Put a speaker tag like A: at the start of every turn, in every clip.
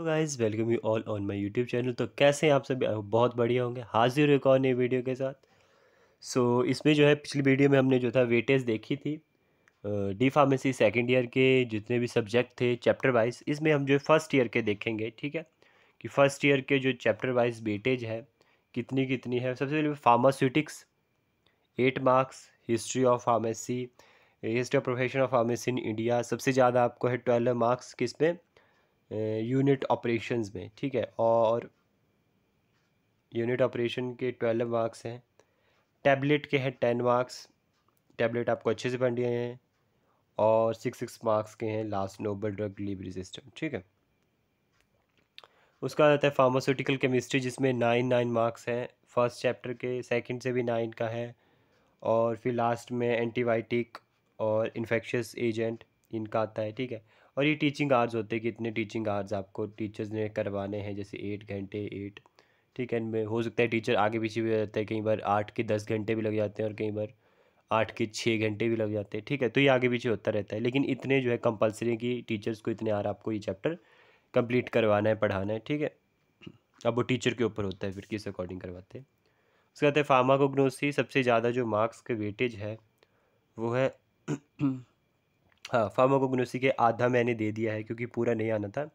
A: तो guys welcome you all on my YouTube channel तो कैसे हैं आप सभी बहुत बढ़िया होंगे हाजिर एक और नई वीडियो के साथ सो so, इसमें जो है पिछली वीडियो में हमने जो था वेटेज देखी थी डी फार्मेसी सेकेंड ईयर के जितने भी सब्जेक्ट थे चैप्टर वाइज इसमें हम जो है फर्स्ट ईयर के देखेंगे ठीक है कि फ़र्स्ट ईयर के जो चैप्टर वाइज वेटेज है कितनी कितनी है सबसे पहले pharmaceutics eight marks history of pharmacy history of profession of pharmacy in India सबसे ज़्यादा आपको है ट्वेल्व मार्क्स किस में यूनिट ऑपरेशंस में ठीक है और यूनिट ऑपरेशन के ट्वेल्व मार्क्स हैं टैबलेट के हैं टेन मार्क्स टैबलेट आपको अच्छे से बन गए हैं और सिक्स सिक्स मार्क्स के हैं last novel drug delivery system ठीक है उसका आता है फार्मास्यूटिकल केमिस्ट्री जिसमें नाइन नाइन मार्क्स हैं फर्स्ट चैप्टर के सेकंड से भी नाइन का है और फिर लास्ट में एंटीबायोटिक और इन्फेक्शस एजेंट इनका आता है ठीक है और ये टीचिंग आवर्स होते हैं कि इतने टीचिंग आवर्स आपको टीचर्स ने करवाने हैं जैसे एट घंटे एट ठीक है हो सकता है टीचर आगे पीछे भी हो जाता है कई बार आठ के दस घंटे भी लग जाते हैं और कई बार आठ के छः घंटे भी लग जाते हैं ठीक है तो ये आगे पीछे होता रहता है लेकिन इतने जो है कंपलसरी कि टीचर्स को इतने आर आपको ये चैप्टर कंप्लीट करवाना है पढ़ाना है ठीक है अब वो टीचर के ऊपर होता है फिर किस अकॉर्डिंग करवाते हैं उसके बाद फार्माकोग्नोसी सबसे ज़्यादा जो मार्क्स का वेटेज है वो है हाँ फार्माकोग्नोसी के आधा मैंने दे दिया है क्योंकि पूरा नहीं आना था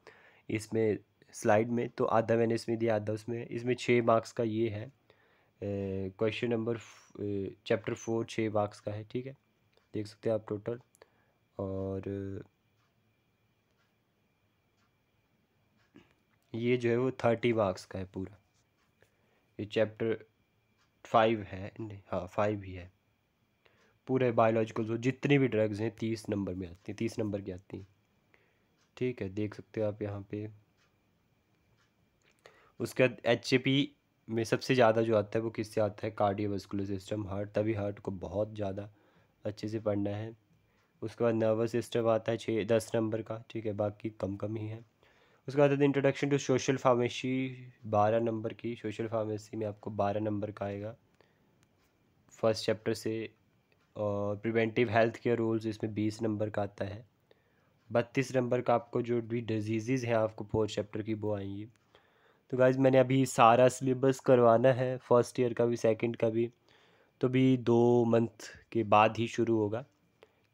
A: इसमें स्लाइड में तो आधा मैंने इसमें दिया आधा उसमें इसमें छः मार्क्स का ये है क्वेश्चन नंबर चैप्टर फोर छः मार्क्स का है ठीक है देख सकते हैं आप टोटल और ये जो है वो थर्टी मार्क्स का है पूरा ये चैप्टर फाइव है नहीं हाँ फाइव ही है पूरे बायोलॉजिकल जो जितनी भी ड्रग्स हैं तीस नंबर में आती हैं तीस नंबर की आती हैं ठीक है देख सकते हो आप यहाँ पे उसके बाद एच में सबसे ज़्यादा जो आता है वो किससे आता है कार्डियोवास्कुलर सिस्टम हार्ट तभी हार्ट को बहुत ज़्यादा अच्छे से पढ़ना है उसके बाद नर्वस सिस्टम आता है छः दस नंबर का ठीक है बाकी कम कम ही है उसके बाद इंट्रोडक्शन टू सोशल फार्मेसी बारह नंबर की सोशल फार्मेसी में आपको बारह नंबर का आएगा फर्स्ट चैप्टर से और प्रिवेंटिव हेल्थ केयर रूल्स इसमें बीस नंबर का आता है बत्तीस नंबर का आपको जो भी डिजीज़ हैं आपको फोर्थ चैप्टर की वो आएंगी तो गाइज मैंने अभी सारा सिलेबस करवाना है फर्स्ट ईयर का भी सेकंड का भी तो भी दो मंथ के बाद ही शुरू होगा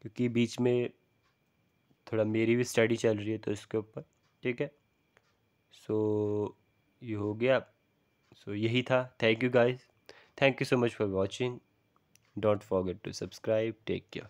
A: क्योंकि बीच में थोड़ा मेरी भी स्टडी चल रही है तो इसके ऊपर ठीक है सो ये हो गया सो यही था thank you guys thank you so much for watching Don't forget to subscribe. Take care.